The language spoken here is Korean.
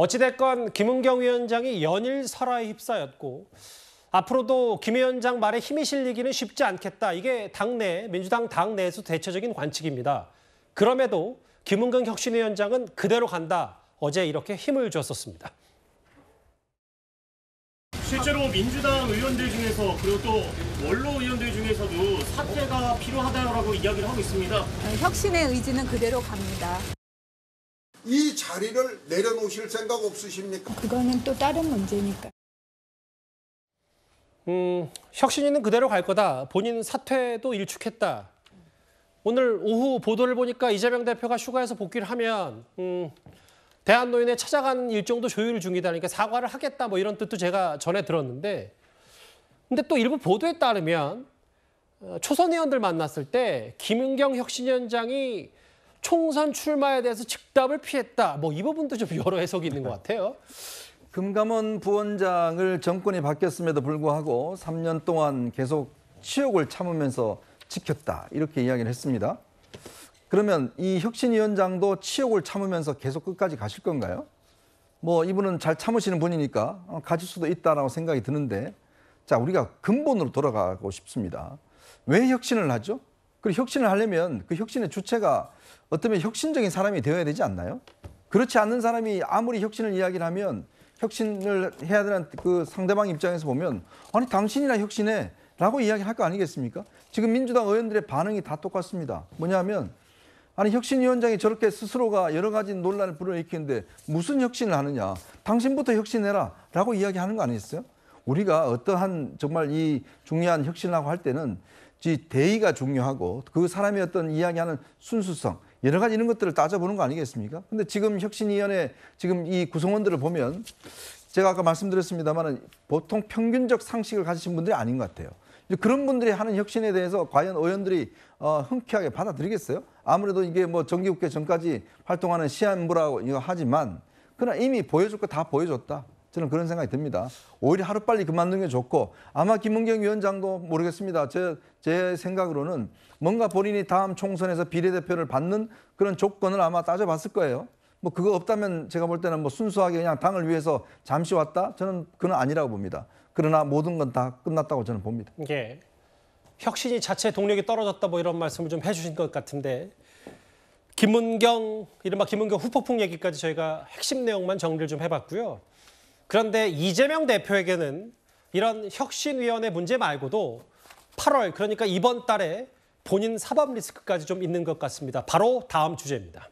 어찌됐건 김은경 위원장이 연일 설화에 휩싸였고 앞으로도 김 위원장 말에 힘이 실리기는 쉽지 않겠다. 이게 당내 민주당 당내에서 대체적인 관측입니다. 그럼에도 김은경 혁신위원장은 그대로 간다. 어제 이렇게 힘을 줬었습니다. 실제로 민주당 의원들 중에서 그리고 또 원로 의원들 중에서도 사퇴가 필요하다고 이야기를 하고 있습니다. 혁신의 의지는 그대로 갑니다. 이 자리를 내려놓으실 생각 없으십니까? 그거는 또 다른 문제니까. 음, 혁신이는 그대로 갈 거다. 본인 사퇴도 일축했다. 오늘 오후 보도를 보니까 이재명 대표가 휴가에서 복귀를 하면 음, 대한노인에 찾아가는 일정도 조율 중이다. 그러니까 사과를 하겠다 뭐 이런 뜻도 제가 전에 들었는데 근데 또 일부 보도에 따르면 어, 초선 의원들 만났을 때 김은경 혁신위원장이 총선 출마에 대해서 즉답을 피했다. 뭐 이 부분도 좀 여러 해석이 있는 것 같아요. 금감원 부원장을 정권이 바뀌었음에도 불구하고 3년 동안 계속 치욕을 참으면서 지켰다. 이렇게 이야기를 했습니다. 그러면 이 혁신위원장도 치욕을 참으면서 계속 끝까지 가실 건가요? 뭐 이분은 잘 참으시는 분이니까 가질 수도 있다라고 생각이 드는데 자 우리가 근본으로 돌아가고 싶습니다. 왜 혁신을 하죠? 그리고 혁신을 하려면 그 혁신의 주체가 어쩌면 혁신적인 사람이 되어야 되지 않나요? 그렇지 않는 사람이 아무리 혁신을 이야기를 하면 혁신을 해야 되는 그 상대방 입장에서 보면 아니 당신이나 혁신해 라고 이야기할 거 아니겠습니까? 지금 민주당 의원들의 반응이 다 똑같습니다. 뭐냐면 아니 혁신위원장이 저렇게 스스로가 여러 가지 논란을 불러일으키는데 무슨 혁신을 하느냐 당신부터 혁신해라 라고 이야기하는 거 아니겠어요? 우리가 어떠한 정말 이 중요한 혁신이라고 할 때는 대의가 중요하고 그 사람이 어떤 이야기하는 순수성 여러 가지 이런 것들을 따져보는 거 아니겠습니까? 근데 지금 혁신위원회 지금 이 구성원들을 보면 제가 아까 말씀드렸습니다만 보통 평균적 상식을 가지신 분들이 아닌 것 같아요. 그런 분들이 하는 혁신에 대해서 과연 의원들이 어, 흔쾌하게 받아들이겠어요? 아무래도 이게 뭐 정기국회 전까지 활동하는 시한부라고 이거 하지만 그러나 이미 보여줄 거 다 보여줬다. 저는 그런 생각이 듭니다. 오히려 하루빨리 그만두는 게 좋고 아마 김은경 위원장도 모르겠습니다. 제, 제 생각으로는 뭔가 본인이 다음 총선에서 비례대표를 받는 그런 조건을 아마 따져봤을 거예요. 뭐 그거 없다면 제가 볼 때는 뭐 순수하게 그냥 당을 위해서 잠시 왔다? 저는 그건 아니라고 봅니다. 그러나 모든 건 다 끝났다고 저는 봅니다. 예. 혁신이 자체 동력이 떨어졌다 뭐 이런 말씀을 좀 해주신 것 같은데 김문경, 이른바 김문경 후폭풍 얘기까지 저희가 핵심 내용만 정리를 좀 해봤고요. 그런데 이재명 대표에게는 이런 혁신위원회 문제 말고도 8월 그러니까 이번 달에 본인 사법 리스크까지 좀 있는 것 같습니다. 바로 다음 주제입니다.